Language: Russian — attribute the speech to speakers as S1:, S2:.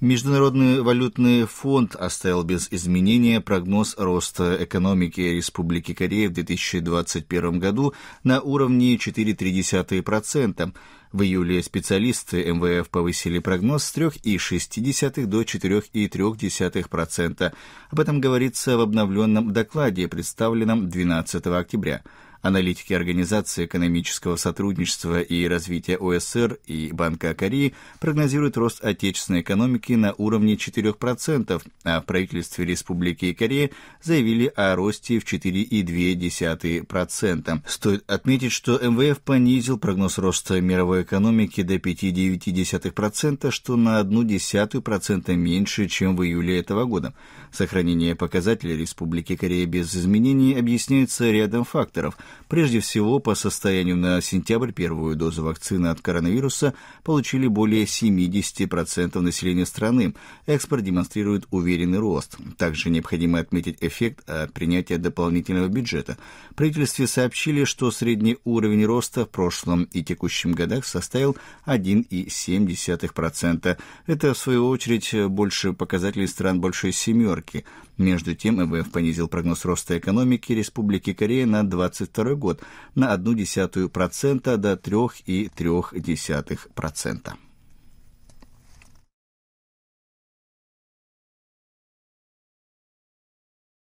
S1: Международный валютный фонд оставил без изменения прогноз роста экономики Республики Корея в 2021 году на уровне 4,3%. В июле специалисты МВФ повысили прогноз с 3,6 до 4,3%. Об этом говорится в обновленном докладе, представленном 12 октября аналитики Организации экономического сотрудничества и развития ОСР и Банка Кореи прогнозируют рост отечественной экономики на уровне 4%, а в правительстве Республики Корея заявили о росте в 4,2%. Стоит отметить, что МВФ понизил прогноз роста мировой экономики до 5,9%, что на 0,1% меньше, чем в июле этого года. Сохранение показателей Республики Корея без изменений объясняется рядом факторов – Прежде всего, по состоянию на сентябрь первую дозу вакцины от коронавируса получили более 70% населения страны. Экспорт демонстрирует уверенный рост. Также необходимо отметить эффект от принятия дополнительного бюджета. В правительстве сообщили, что средний уровень роста в прошлом и текущем годах составил 1,7%. Это, в свою очередь, больше показателей стран большой семерки. Между тем, МВФ понизил прогноз роста экономики Республики Корея на 20 2022 год на 0,1% до 3,3%.